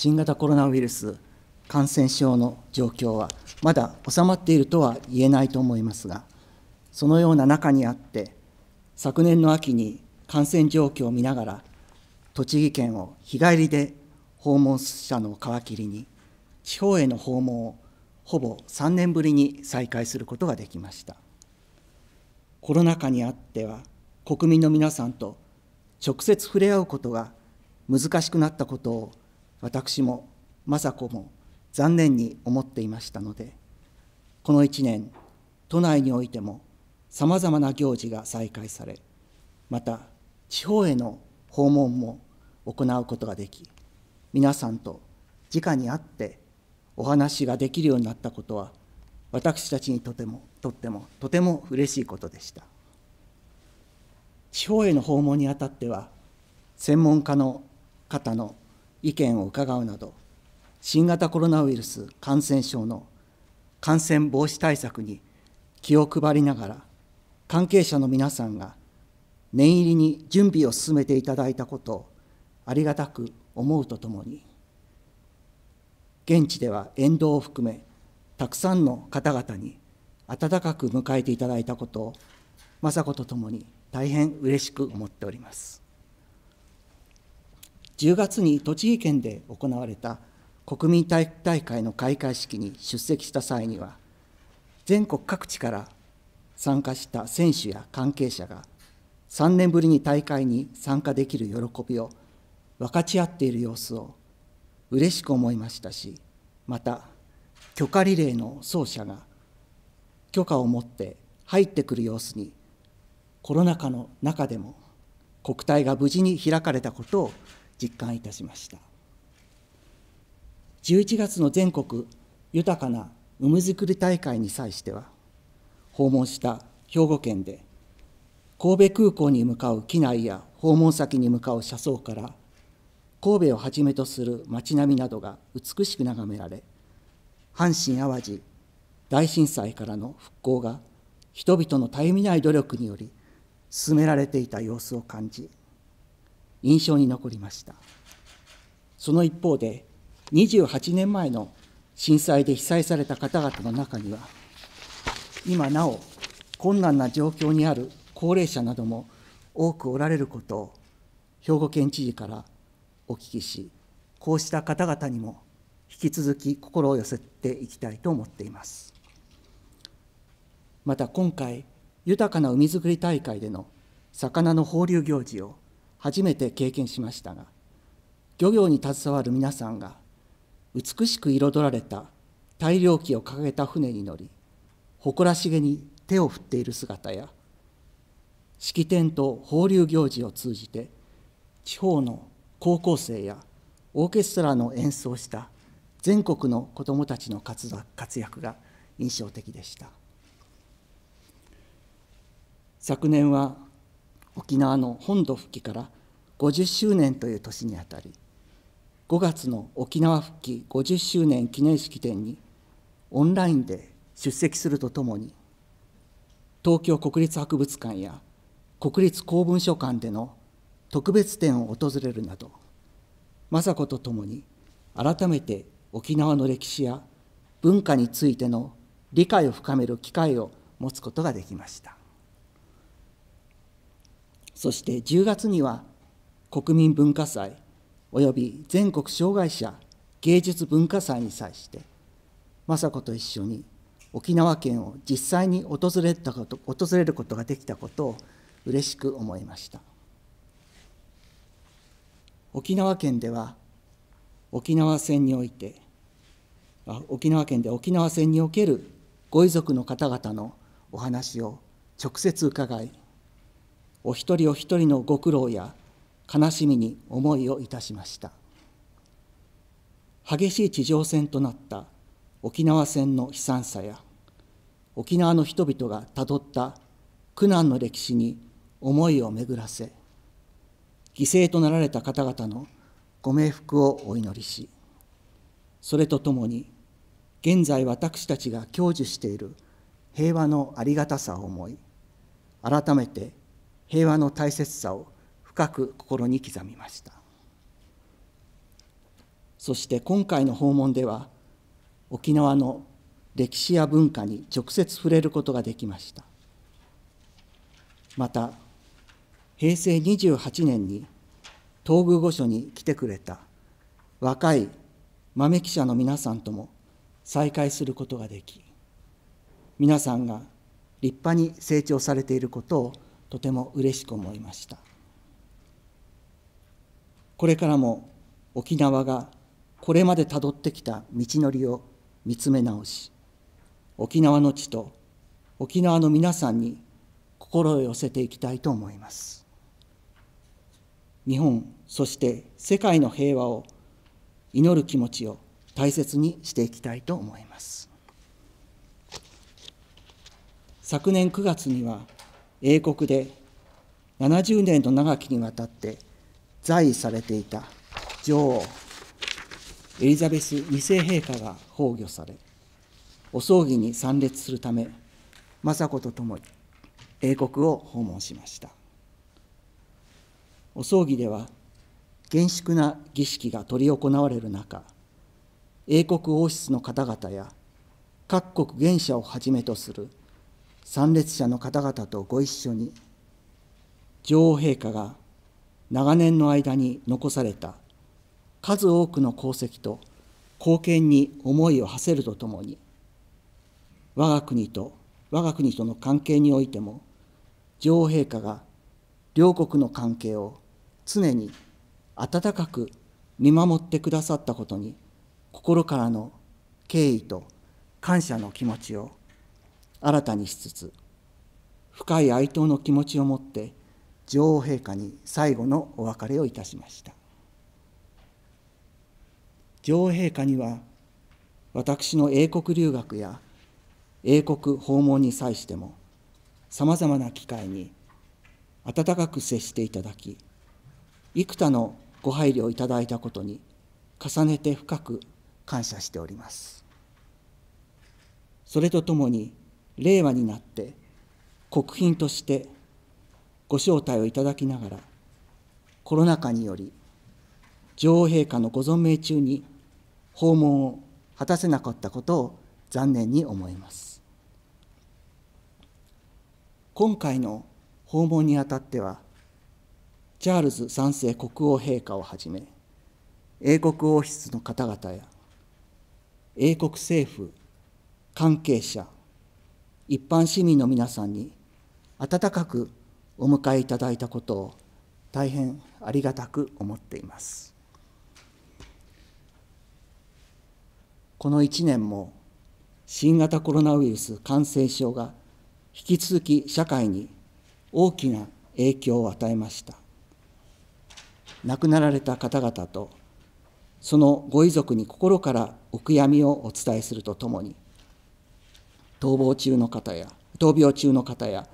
新型コロナウイルス感染症の状況はまだ収まっているとは言えないと思いますが、そのような中にあって、昨年の秋に感染状況を見ながら、栃木県を日帰りで訪問者の皮切りに、地方への訪問をほぼ3年ぶりに再開することができました。コロナ禍にあっては、国民の皆さんと直接触れ合うことが難しくなったことを私も雅子も残念に思っていましたのでこの1年都内においてもさまざまな行事が再開されまた地方への訪問も行うことができ皆さんと直に会ってお話ができるようになったことは私たちにとてもとってもとても嬉しいことでした地方への訪問にあたっては専門家の方の意見を伺うなど、新型コロナウイルス感染症の感染防止対策に気を配りながら、関係者の皆さんが念入りに準備を進めていただいたことをありがたく思うとともに、現地では沿道を含め、たくさんの方々に温かく迎えていただいたことを、雅子とともに大変嬉しく思っております。10月に栃木県で行われた国民体育大会の開会式に出席した際には、全国各地から参加した選手や関係者が、3年ぶりに大会に参加できる喜びを分かち合っている様子を嬉しく思いましたし、また、許可リレーの走者が許可を持って入ってくる様子に、コロナ禍の中でも国体が無事に開かれたことを実感いたしました11月の全国豊かな海づくり大会に際しては訪問した兵庫県で神戸空港に向かう機内や訪問先に向かう車窓から神戸をはじめとする街並みなどが美しく眺められ阪神・淡路大震災からの復興が人々のたゆみない努力により進められていた様子を感じ印象に残りましたその一方で28年前の震災で被災された方々の中には今なお困難な状況にある高齢者なども多くおられることを兵庫県知事からお聞きしこうした方々にも引き続き心を寄せていきたいと思っていますまた今回豊かな海づくり大会での魚の放流行事を初めて経験しましたが漁業に携わる皆さんが美しく彩られた大漁旗を掲げた船に乗り誇らしげに手を振っている姿や式典と放流行事を通じて地方の高校生やオーケストラの演奏した全国の子どもたちの活躍が印象的でした昨年は沖縄の本土復帰から50周年という年にあたり5月の沖縄復帰50周年記念式典にオンラインで出席するとともに東京国立博物館や国立公文書館での特別展を訪れるなど雅子とともに改めて沖縄の歴史や文化についての理解を深める機会を持つことができました。そして10月には国民文化祭及び全国障害者芸術文化祭に際して雅子と一緒に沖縄県を実際に訪れたこと訪れることができたことを嬉しく思いました沖縄県では沖縄戦において沖縄県で沖縄戦におけるご遺族の方々のお話を直接伺いお一人お一人のご苦労や悲しみに思いをいたしました激しい地上戦となった沖縄戦の悲惨さや沖縄の人々がたどった苦難の歴史に思いを巡らせ犠牲となられた方々のご冥福をお祈りしそれとともに現在私たちが享受している平和のありがたさを思い改めて平和の大切さを深く心に刻みましたそして今回の訪問では沖縄の歴史や文化に直接触れることができましたまた平成28年に東宮御所に来てくれた若い豆記者の皆さんとも再会することができ皆さんが立派に成長されていることをとても嬉しく思いましたこれからも沖縄がこれまでたどってきた道のりを見つめ直し沖縄の地と沖縄の皆さんに心を寄せていきたいと思います日本そして世界の平和を祈る気持ちを大切にしていきたいと思います昨年9月には英国で70年の長きにわたって在位されていた女王エリザベス2世陛下が崩御されお葬儀に参列するため雅子と共に英国を訪問しましたお葬儀では厳粛な儀式が執り行われる中英国王室の方々や各国元社をはじめとする参列者の方々とご一緒に女王陛下が長年の間に残された数多くの功績と貢献に思いを馳せるとともに我が国と我が国との関係においても女王陛下が両国の関係を常に温かく見守ってくださったことに心からの敬意と感謝の気持ちを新たにしつつ深い哀悼の気持ちを持って女王陛下に最後のお別れをいたしました女王陛下には私の英国留学や英国訪問に際してもさまざまな機会に温かく接していただき幾多のご配慮をいただいたことに重ねて深く感謝しておりますそれとともに令和になって国賓としてご招待をいただきながらコロナ禍により女王陛下のご存命中に訪問を果たせなかったことを残念に思います今回の訪問にあたってはチャールズ3世国王陛下をはじめ英国王室の方々や英国政府関係者一般市民の皆さんに温かくお迎えいただいたことを大変ありがたく思っています。この1年も新型コロナウイルス感染症が引き続き社会に大きな影響を与えました。亡くなられた方々とそのご遺族に心からお悔やみをお伝えするとともに、逃亡中の方や闘病中の方や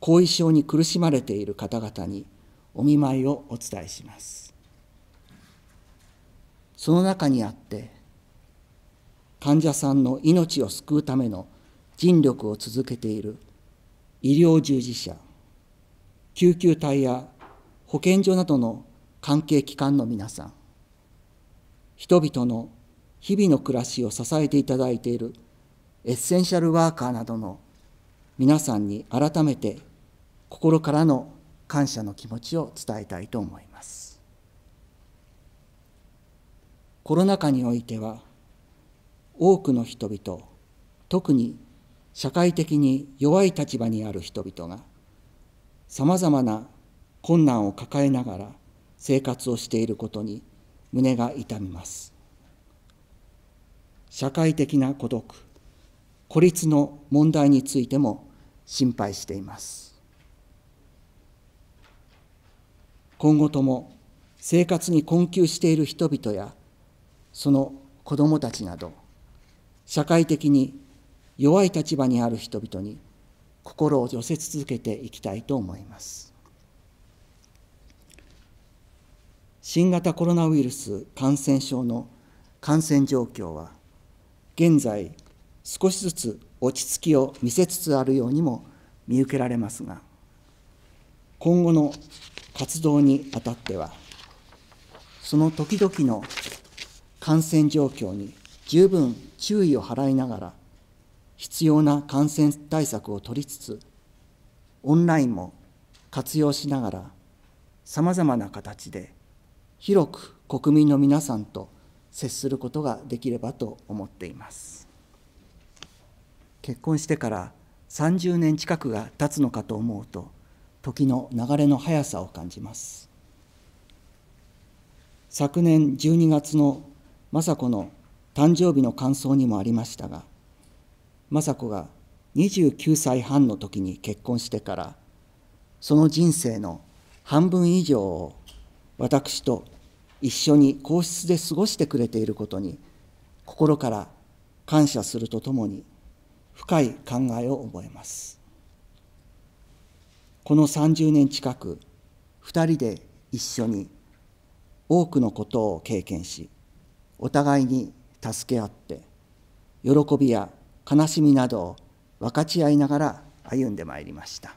後遺症に苦しまれている方々にお見舞いをお伝えしますその中にあって患者さんの命を救うための尽力を続けている医療従事者救急隊や保健所などの関係機関の皆さん人々の日々の暮らしを支えていただいているエッセンシャルワーカーなどの皆さんに改めて心からの感謝の気持ちを伝えたいと思います。コロナ禍においては多くの人々特に社会的に弱い立場にある人々がさまざまな困難を抱えながら生活をしていることに胸が痛みます。社会的な孤独孤立の問題についても心配しています。今後とも生活に困窮している人々やその子どもたちなど社会的に弱い立場にある人々に心を寄せ続けていきたいと思います。新型コロナウイルス感染症の感染状況は現在少しずつ落ち着きを見せつつあるようにも見受けられますが今後の活動にあたってはその時々の感染状況に十分注意を払いながら必要な感染対策を取りつつオンラインも活用しながらさまざまな形で広く国民の皆さんと接することができればと思っています。結婚してから30年近くが経つのかと思うと時の流れの速さを感じます昨年12月の雅子の誕生日の感想にもありましたが雅子が29歳半の時に結婚してからその人生の半分以上を私と一緒に皇室で過ごしてくれていることに心から感謝するとともに深い考えを覚えますこの30年近く2人で一緒に多くのことを経験しお互いに助け合って喜びや悲しみなどを分かち合いながら歩んでまいりました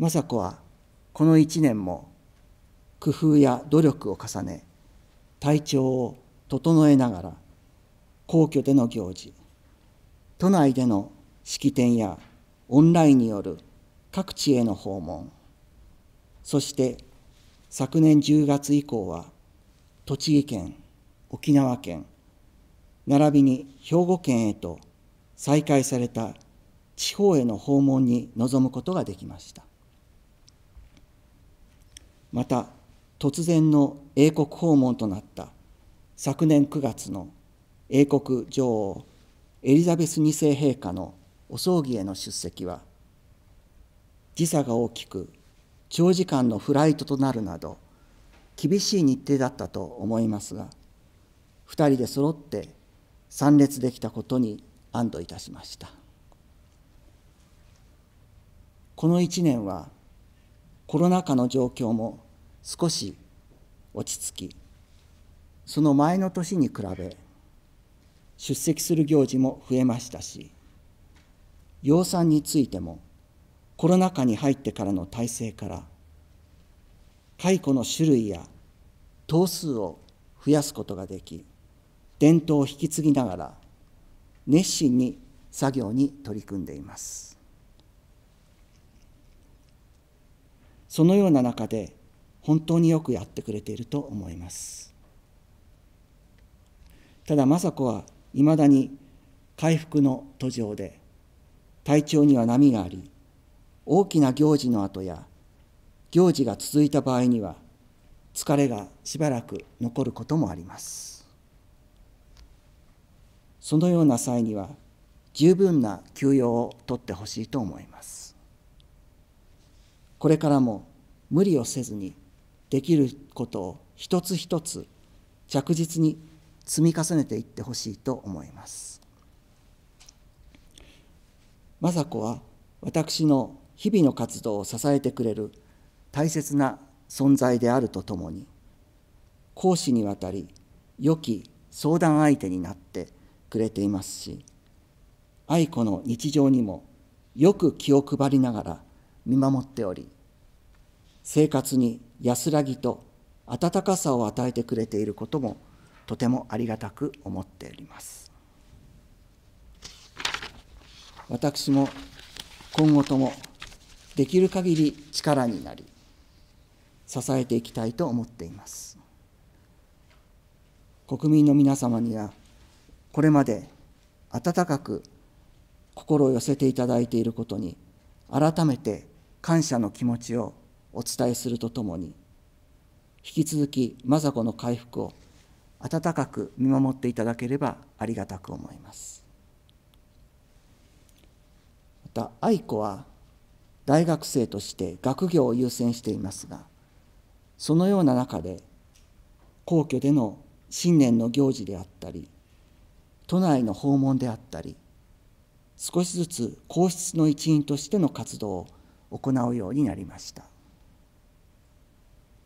雅子はこの1年も工夫や努力を重ね体調を整えながら皇居での行事都内での式典やオンラインによる各地への訪問、そして昨年10月以降は、栃木県、沖縄県、並びに兵庫県へと再開された地方への訪問に臨むことができました。また、突然の英国訪問となった昨年9月の英国女王エリザベス二世陛下のお葬儀への出席は時差が大きく長時間のフライトとなるなど厳しい日程だったと思いますが2人で揃って参列できたことに安堵いたしましたこの1年はコロナ禍の状況も少し落ち着きその前の年に比べ出席する行事も増えましたし、養蚕についても、コロナ禍に入ってからの体制から、蚕の種類や頭数を増やすことができ、伝統を引き継ぎながら、熱心に作業に取り組んでいます。そのような中で、本当によくやってくれていると思います。ただ、雅子はいまだに回復の途上で体調には波があり大きな行事の後や行事が続いた場合には疲れがしばらく残ることもありますそのような際には十分な休養をとってほしいと思いますこれからも無理をせずにできることを一つ一つ着実に積み重ねていってほしいと思います雅子は私の日々の活動を支えてくれる大切な存在であるとともに講師にわたり良き相談相手になってくれていますし愛子の日常にもよく気を配りながら見守っており生活に安らぎと温かさを与えてくれていることもとてもありがたく思っております私も今後ともできる限り力になり支えていきたいと思っています国民の皆様にはこれまで温かく心を寄せていただいていることに改めて感謝の気持ちをお伝えするとともに引き続き雅子の回復を温かく見守っていただければありがたく思いますまた愛子は大学生として学業を優先していますがそのような中で皇居での新年の行事であったり都内の訪問であったり少しずつ皇室の一員としての活動を行うようになりました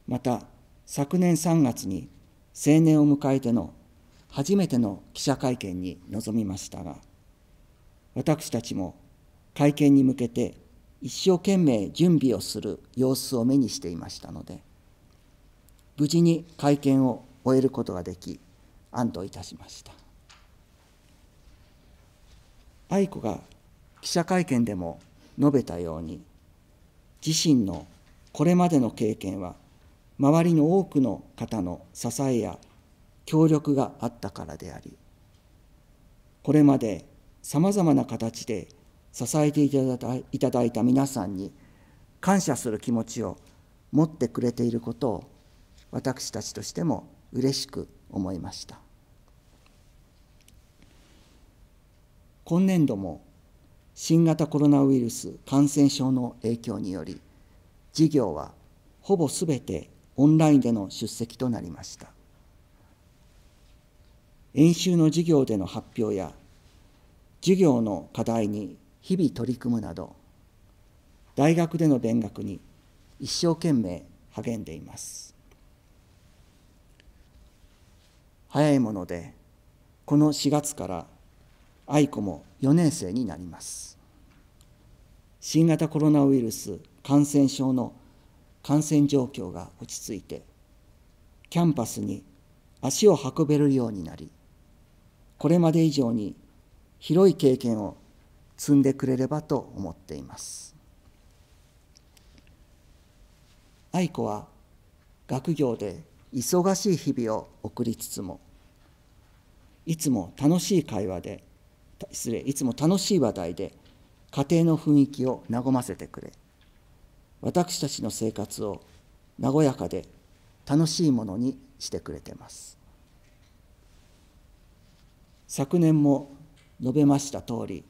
また昨年3月に青年を迎えての初めての記者会見に臨みましたが、私たちも会見に向けて一生懸命準備をする様子を目にしていましたので、無事に会見を終えることができ、安堵いたしました。愛子が記者会見でも述べたように、自身のこれまでの経験は周りの多くの方の支えや協力があったからでありこれまでさまざまな形で支えていただいた皆さんに感謝する気持ちを持ってくれていることを私たちとしても嬉しく思いました今年度も新型コロナウイルス感染症の影響により事業はほぼすべてオンラインでの出席となりました。演習の授業での発表や、授業の課題に日々取り組むなど、大学での勉学に一生懸命励んでいます。早いもので、この4月から愛子も4年生になります。新型コロナウイルス感染症の感染状況が落ち着いてキャンパスに足を運べるようになりこれまで以上に広い経験を積んでくれればと思っています愛子は学業で忙しい日々を送りつつもいつも楽しい会話で失礼いつも楽しい話題で家庭の雰囲気を和ませてくれ私たちの生活を和やかで楽しいものにしてくれてます昨年も述べました通り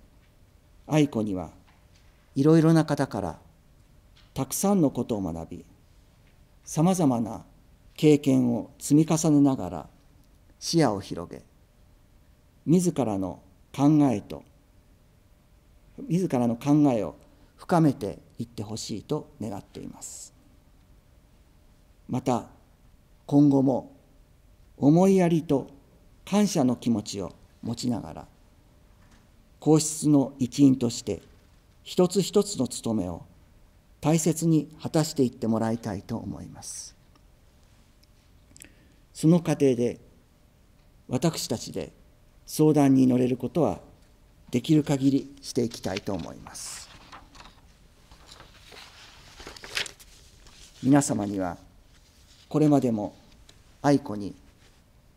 愛子にはいろいろな方からたくさんのことを学びさまざまな経験を積み重ねながら視野を広げ自らの考えと自らの考えを深めて行ってほしいと願っていますまた今後も思いやりと感謝の気持ちを持ちながら皇室の一員として一つ一つの務めを大切に果たしていってもらいたいと思いますその過程で私たちで相談に乗れることはできる限りしていきたいと思います。皆様にはこれまでも愛子に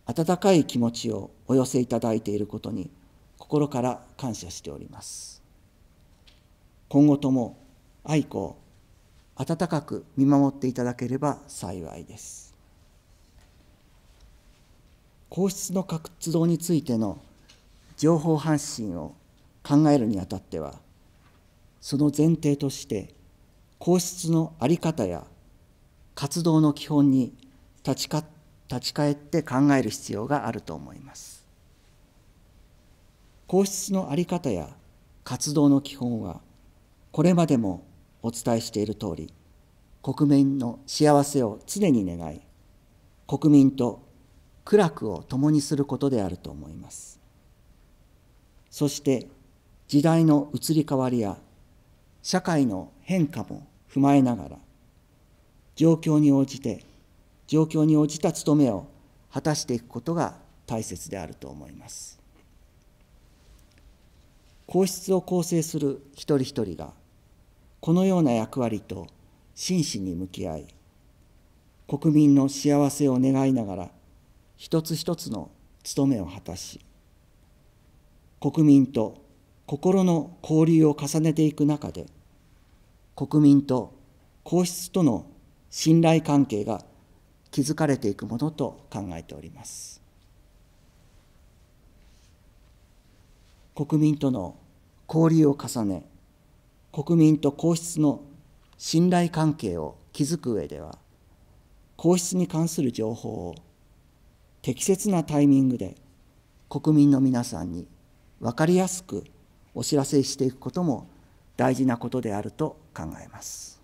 温かい気持ちをお寄せいただいていることに心から感謝しております今後とも愛子を温かく見守っていただければ幸いです皇室の活動についての情報発信を考えるにあたってはその前提として皇室の在り方や活動の基本に立ちか立ち返って考える必要があると思います。皇室の在り方や活動の基本はこれまでもお伝えしている通り国民の幸せを常に願い国民と苦楽を共にすることであると思います。そして時代の移り変わりや社会の変化も踏まえながら状況に応じて、状況に応じた務めを果たしていくことが大切であると思います。皇室を構成する一人一人が、このような役割と真摯に向き合い、国民の幸せを願いながら、一つ一つの務めを果たし、国民と心の交流を重ねていく中で、国民と皇室との信頼関係が築かれていくものと考えております。国民との交流を重ね、国民と皇室の信頼関係を築く上では、皇室に関する情報を適切なタイミングで国民の皆さんに分かりやすくお知らせしていくことも大事なことであると考えます。